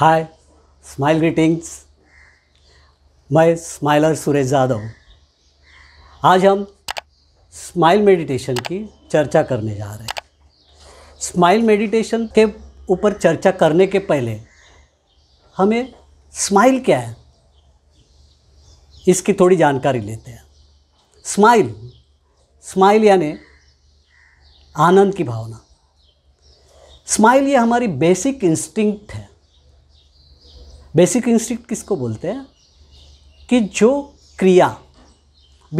हाय smile greetings मैं स्माइलर सुरेश जाधव आज हम स्माइल मेडिटेशन की चर्चा करने जा रहे हैं स्माइल मेडिटेशन के ऊपर चर्चा करने के पहले हमें स्माइल क्या है इसकी थोड़ी जानकारी लेते हैं स्माइल स्माइल यानी आनंद की भावना स्माइल ये हमारी बेसिक इंस्टिंक्ट है बेसिक इंस्टिंक्ट किसको बोलते हैं कि जो क्रिया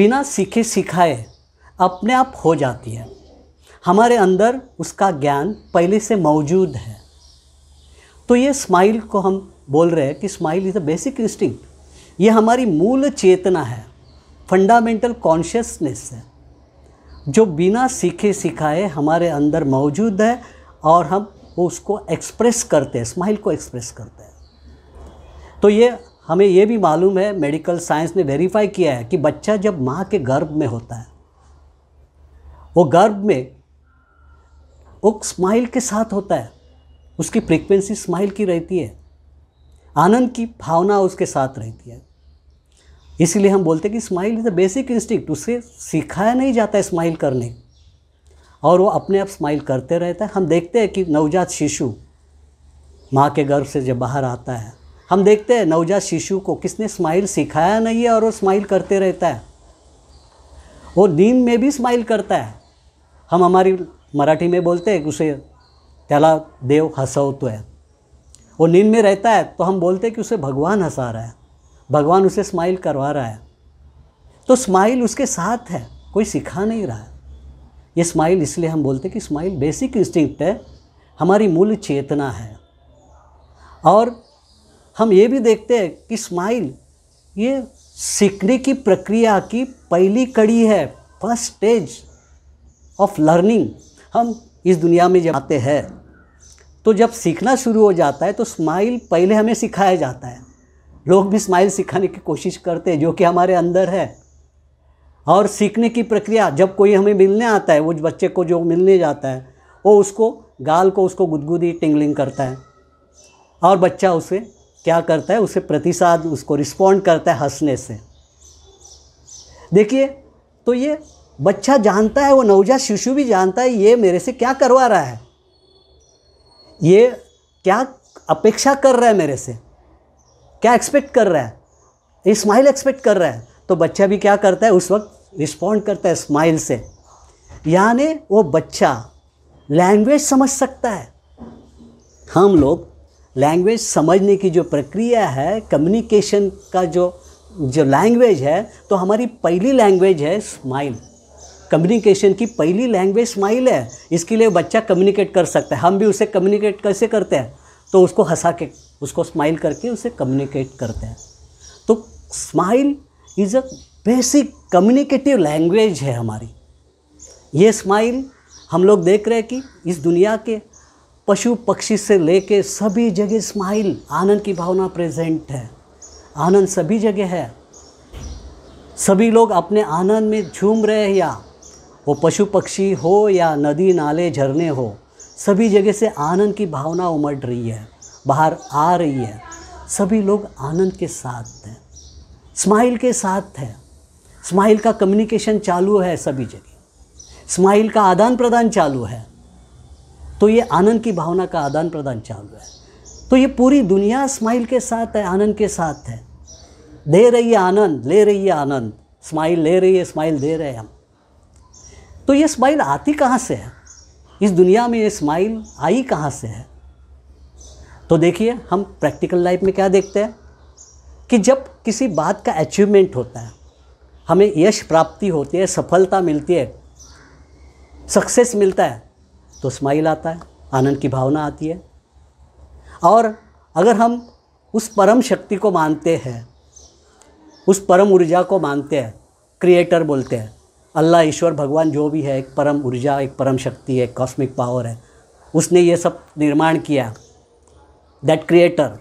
बिना सीखे सिखाए अपने आप हो जाती है हमारे अंदर उसका ज्ञान पहले से मौजूद है तो ये स्माइल को हम बोल रहे हैं कि smile is a basic instinct ये हमारी मूल चेतना है फंडामेंटल कॉन्शियसनेस है जो बिना सीखे सिखाए हमारे अंदर मौजूद है और हम उसको एक्सप्रेस करते हैं स्माइल को एक्सप्रेस करते हैं तो ये हमें ये भी मालूम है मेडिकल साइंस ने वेरीफाई किया है कि बच्चा जब माँ के गर्भ में होता है वो गर्भ में वो स्माइल के साथ होता है उसकी फ्रिक्वेंसी स्माइल की रहती है आनंद की भावना उसके साथ रहती है इसीलिए हम बोलते हैं कि smile is a basic instinct उसे सिखाया नहीं जाता है स्माइल करने और वो अपने आप स्माइल करते रहता है हम देखते हैं कि नवजात शिशु माँ के गर्भ से जब बाहर आता है हम देखते हैं नवजात शिशु को किसने स्माइल सिखाया नहीं है और वो स्माइल करते रहता है वो नींद में भी स्माइल करता है हम हमारी मराठी में बोलते हैं उसे त्याला देव हंसव तो है वो नींद में रहता है तो हम बोलते हैं कि उसे भगवान हंसा रहा है भगवान उसे स्माइल करवा रहा है तो स्माइल उसके साथ है कोई सिखा नहीं रहा है ये स्माइल इसलिए हम बोलते हैं कि स्माइल बेसिक इंस्टिंक्ट है हमारी मूल चेतना है और हम ये भी देखते हैं कि स्माइल ये सीखने की प्रक्रिया की पहली कड़ी है फर्स्ट स्टेज ऑफ लर्निंग हम इस दुनिया में जब आते हैं तो जब सीखना शुरू हो जाता है तो स्माइल पहले हमें सिखाया जाता है लोग भी स्माइल सिखाने की कोशिश करते हैं जो कि हमारे अंदर है और सीखने की प्रक्रिया जब कोई हमें मिलने आता है वो बच्चे को जो मिलने जाता है वो उसको गाल को उसको गुदगुदी टिंगलिंग करता है और बच्चा उसे क्या करता है उसे प्रतिसाद उसको रिस्पॉन्ड करता है हंसने से देखिए तो ये बच्चा जानता है वो नवजात शिशु भी जानता है ये मेरे से क्या करवा रहा है ये क्या अपेक्षा कर रहा है मेरे से क्या एक्सपेक्ट कर रहा है ये स्माइल एक्सपेक्ट कर रहा है तो बच्चा भी क्या करता है उस वक्त रिस्पॉन्ड करता है स्माइल से यानी वो बच्चा लैंग्वेज समझ सकता है हम लोग लैंग्वेज समझने की जो प्रक्रिया है कम्युनिकेशन का जो जो लैंग्वेज है तो हमारी पहली लैंग्वेज है स्माइल कम्युनिकेशन की पहली लैंग्वेज स्माइल है इसके लिए बच्चा कम्युनिकेट कर सकता है हम भी उसे कम्युनिकेट कैसे करते हैं तो उसको हंसा के उसको स्माइल करके उसे कम्युनिकेट करते हैं तो smile is a basic communicative language है हमारी ये स्माइल हम लोग देख रहे हैं कि इस दुनिया के पशु पक्षी से लेके सभी जगह स्माइल आनंद की भावना प्रेजेंट है आनंद सभी जगह है सभी लोग अपने आनंद में झूम रहे हैं या वो पशु पक्षी हो या नदी नाले झरने हो सभी जगह से आनंद की भावना उमड़ रही है बाहर आ रही है सभी लोग आनंद के साथ हैं स्माइल के साथ है स्माइल का कम्युनिकेशन चालू है सभी जगह स्माइल का आदान प्रदान चालू है तो ये आनंद की भावना का आदान प्रदान चालू है तो ये पूरी दुनिया स्माइल के साथ है आनंद के साथ है दे रही है आनंद ले रही है आनंद स्माइल ले रही है स्माइल दे रहे हैं हम तो ये स्माइल आती कहाँ से है इस दुनिया में ये स्माइल आई कहाँ से है तो देखिए हम प्रैक्टिकल लाइफ में क्या देखते हैं कि जब किसी बात का अचीवमेंट होता है हमें यश प्राप्ति होती है सफलता मिलती है सक्सेस मिलता है तो स्माइल आता है आनंद की भावना आती है और अगर हम उस परम शक्ति को मानते हैं उस परम ऊर्जा को मानते हैं क्रिएटर बोलते हैं अल्लाह ईश्वर भगवान जो भी है एक परम ऊर्जा एक परम शक्ति है कॉस्मिक पावर है उसने ये सब निर्माण किया दैट क्रिएटर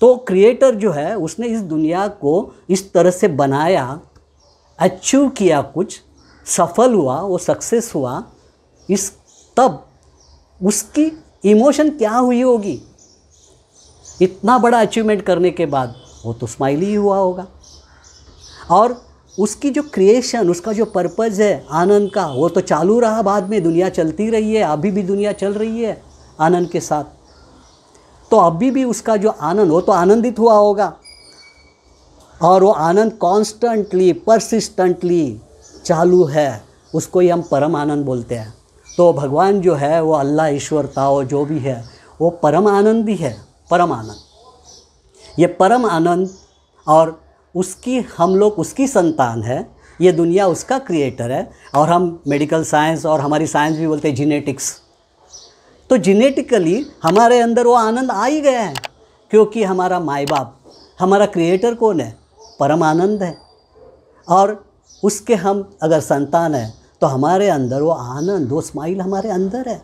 तो क्रिएटर जो है उसने इस दुनिया को इस तरह से बनाया अचीव किया कुछ सफल हुआ वो सक्सेस हुआ इस तब उसकी इमोशन क्या हुई होगी इतना बड़ा अचीवमेंट करने के बाद वो तो स्माइल ही हुआ होगा और उसकी जो क्रिएशन उसका जो पर्पज़ है आनंद का वो तो चालू रहा बाद में दुनिया चलती रही है अभी भी दुनिया चल रही है आनंद के साथ तो अभी भी उसका जो आनंद वो तो आनंदित हुआ होगा और वो आनंद कॉन्स्टेंटली परसिस्टेंटली चालू है उसको ही हम परम आनंद बोलते हैं तो भगवान जो है वो अल्लाह ईश्वर ताओ जो भी है वो परम आनंद भी है परम आनंद ये परम आनंद और उसकी हम लोग उसकी संतान है ये दुनिया उसका क्रिएटर है और हम मेडिकल साइंस और हमारी साइंस भी बोलते हैं जीनेटिक्स तो जीनेटिकली हमारे अंदर वो आनंद आ ही गया है क्योंकि हमारा माए बाप हमारा क्रिएटर कौन है परम आनंद है और उसके हम अगर संतान हैं तो हमारे अंदर वो आनंद वो स्माइल हमारे अंदर है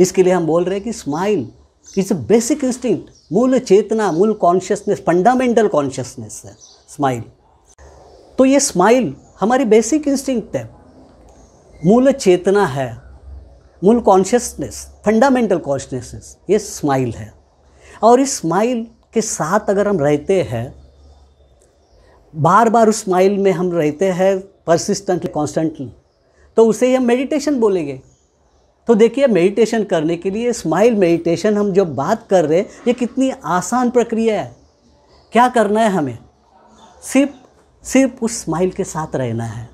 इसके लिए हम बोल रहे हैं कि smile is a basic instinct मूल चेतना मूल कॉन्शियसनेस फंडामेंटल कॉन्शियसनेस है स्माइल तो ये स्माइल हमारी बेसिक इंस्टिंक्ट है मूल चेतना है मूल कॉन्शियसनेस फंडामेंटल कॉन्शियसनेस ये स्माइल है और इस स्माइल के साथ अगर हम रहते हैं बार बार उस स्माइल में हम रहते हैं परसिस्टेंटली कॉन्स्टेंटली तो उसे ही हम मेडिटेशन बोलेंगे तो देखिए मेडिटेशन करने के लिए स्माइल मेडिटेशन हम जो बात कर रहे हैं ये कितनी आसान प्रक्रिया है क्या करना है हमें सिर्फ सिर्फ उस स्माइल के साथ रहना है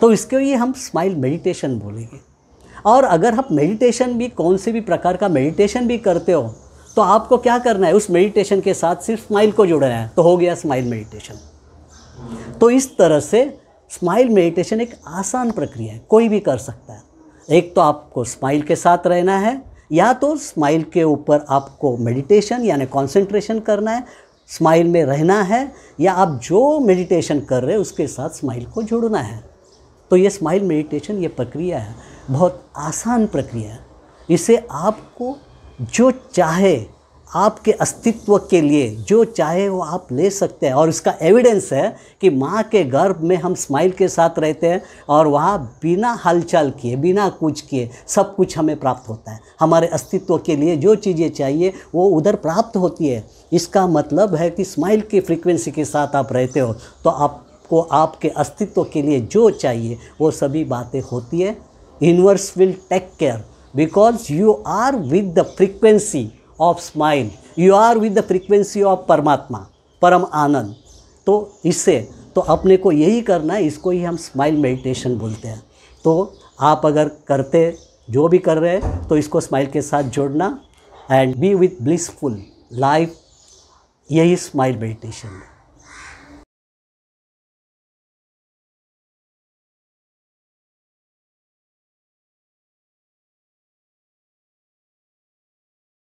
तो इसके लिए हम स्माइल मेडिटेशन बोलेंगे और अगर आप मेडिटेशन भी कौन से भी प्रकार का मेडिटेशन भी करते हो तो आपको क्या करना है उस मेडिटेशन के साथ सिर्फ स्माइल को जुड़ना है तो हो गया स्माइल मेडिटेशन तो इस तरह से स्माइल मेडिटेशन एक आसान प्रक्रिया है कोई भी कर सकता है एक तो आपको स्माइल के साथ रहना है या तो स्माइल के ऊपर आपको मेडिटेशन यानी कंसंट्रेशन करना है स्माइल में रहना है या आप जो मेडिटेशन कर रहे हैं उसके साथ स्माइल को जुड़ना है तो ये स्माइल मेडिटेशन ये प्रक्रिया है बहुत आसान प्रक्रिया है इसे आपको जो चाहे आपके अस्तित्व के लिए जो चाहे वो आप ले सकते हैं और इसका एविडेंस है कि माँ के गर्भ में हम स्माइल के साथ रहते हैं और वहाँ बिना हलचल किए बिना कुछ किए सब कुछ हमें प्राप्त होता है हमारे अस्तित्व के लिए जो चीज़ें चाहिए वो उधर प्राप्त होती है इसका मतलब है कि स्माइल की फ्रीक्वेंसी के साथ आप रहते हो तो आपको आपके अस्तित्व के लिए जो चाहिए वो सभी बातें होती है universe will take care because you are with the frequency of smile you are with the frequency of परमात्मा परम आनंद तो इससे तो अपने को यही करना है इसको ही हम स्माइल मेडिटेशन बोलते हैं तो आप अगर करते जो भी कर रहे हैं तो इसको स्माइल के साथ जोड़ना and be with blissful life यही स्माइल मेडिटेशन है